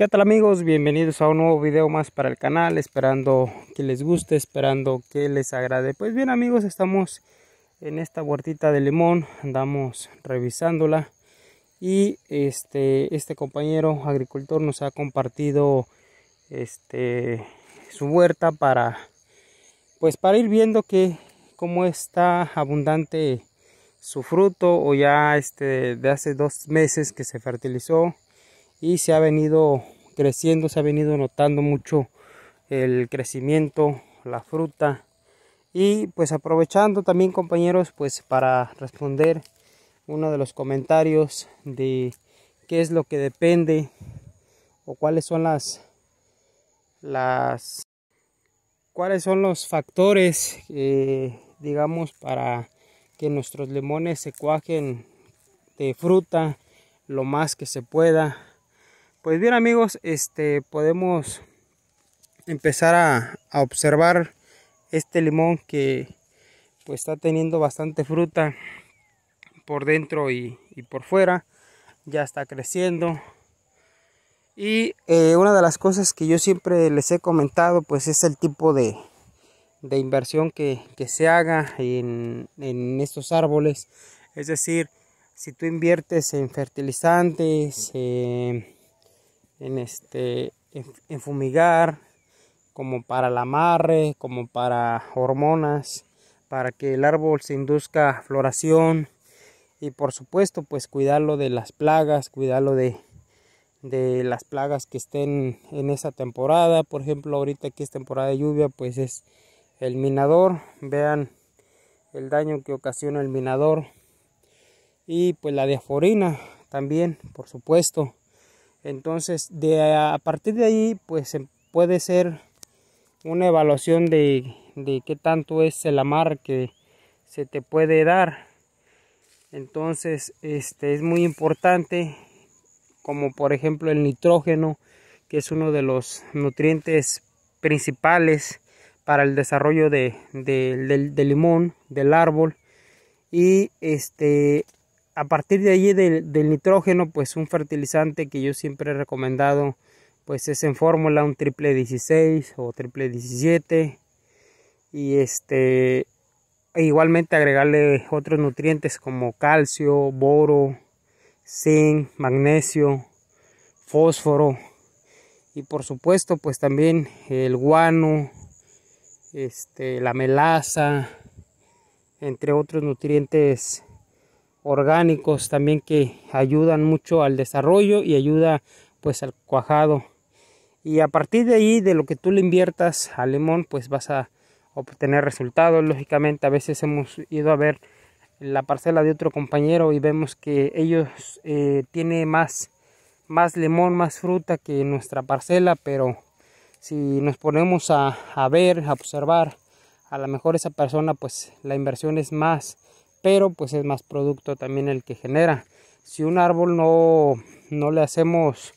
¿Qué tal amigos? Bienvenidos a un nuevo video más para el canal, esperando que les guste, esperando que les agrade. Pues bien amigos, estamos en esta huertita de limón, andamos revisándola y este, este compañero agricultor nos ha compartido este, su huerta para, pues para ir viendo que cómo está abundante su fruto o ya este, de hace dos meses que se fertilizó y se ha venido creciendo, se ha venido notando mucho el crecimiento, la fruta y pues aprovechando también compañeros pues para responder uno de los comentarios de qué es lo que depende o cuáles son las las cuáles son los factores digamos para que nuestros limones se cuajen de fruta lo más que se pueda pues bien amigos, este podemos empezar a, observar este limón que pues está teniendo bastante fruta por dentro y, por fuera. Ya está creciendo. Y eh, una de las cosas que yo siempre les he comentado pues es el tipo de, de inversión que, se haga en, estos árboles. Es decir, si tú inviertes en fertilizantes, en, este, en, fumigar, como para el amarre, como para hormonas, para que el árbol se induzca floración y por supuesto pues cuidarlo de las plagas, cuidarlo de, de las plagas que estén en esa temporada. Por ejemplo, ahorita que es temporada de lluvia, pues es el minador. Vean el daño que ocasiona el minador. Y pues la diaforina también, por supuesto. Entonces, de, a partir de ahí, pues puede ser una evaluación de, qué tanto es el amar que se te puede dar. Entonces, este es muy importante, como por ejemplo el nitrógeno, que es uno de los nutrientes principales para el desarrollo del, del limón, del árbol. Y este a partir de allí del, nitrógeno, pues un fertilizante que yo siempre he recomendado, pues es en fórmula un triple 16 o triple 17. Y este, e igualmente agregarle otros nutrientes como calcio, boro, zinc, magnesio, fósforo. Y por supuesto, pues también el guano, este, la melaza, entre otros nutrientes orgánicos también que ayudan mucho al desarrollo y ayuda pues al cuajado y a partir de ahí de lo que tú le inviertas al limón pues vas a obtener resultados lógicamente a veces hemos ido a ver la parcela de otro compañero y vemos que ellos eh, tiene más más limón más fruta que nuestra parcela pero si nos ponemos a, a ver a observar a lo mejor esa persona pues la inversión es más pero pues es más producto también el que genera. Si un árbol no, no le hacemos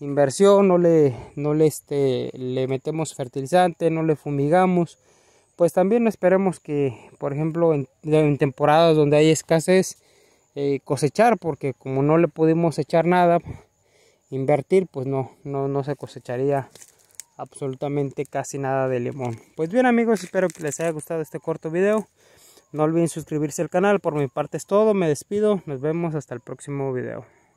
inversión, no le, no le, este, le metemos fertilizante, no le fumigamos, pues también esperemos que, por ejemplo, en, temporadas donde hay escasez, eh, cosechar, porque como no le pudimos echar nada, invertir, pues no, no, no se cosecharía absolutamente casi nada de limón. Pues bien amigos, espero que les haya gustado este corto video. No olviden suscribirse al canal. Por mi parte es todo. Me despido. Nos vemos hasta el próximo video.